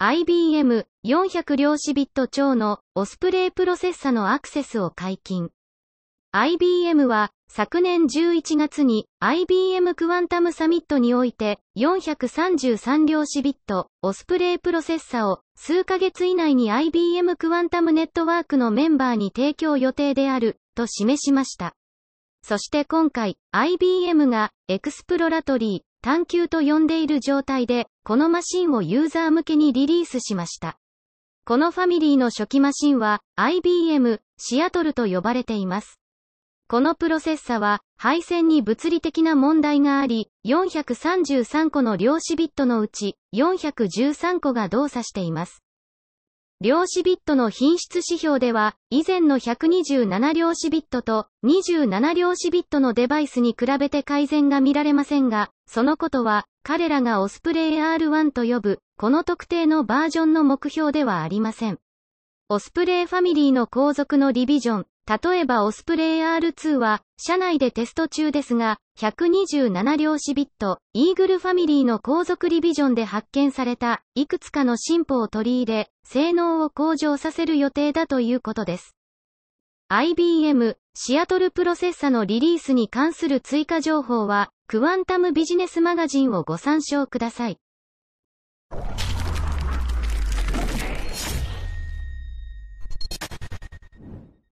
IBM 400量子ビット超のオスプレイプロセッサのアクセスを解禁。IBM は昨年11月に IBM クワンタムサミットにおいて433量子ビットオスプレイプロセッサを数ヶ月以内に IBM クワンタムネットワークのメンバーに提供予定であると示しました。そして今回 IBM がエクスプロラトリー探求と呼んでいる状態で、このマシンをユーザー向けにリリースしました。このファミリーの初期マシンは IBM、シアトルと呼ばれています。このプロセッサは配線に物理的な問題があり、433個の量子ビットのうち413個が動作しています。量子ビットの品質指標では、以前の127量子ビットと27量子ビットのデバイスに比べて改善が見られませんが、そのことは、彼らがオスプレイ R1 と呼ぶ、この特定のバージョンの目標ではありません。オスプレイファミリーの後続のリビジョン、例えばオスプレイ R2 は、社内でテスト中ですが、127量子ビット、イーグルファミリーの後続リビジョンで発見された、いくつかの進歩を取り入れ、性能を向上させる予定だということです。IBM、シアトルプロセッサのリリースに関する追加情報は、クワンタムビジネスマガジンをご参照ください。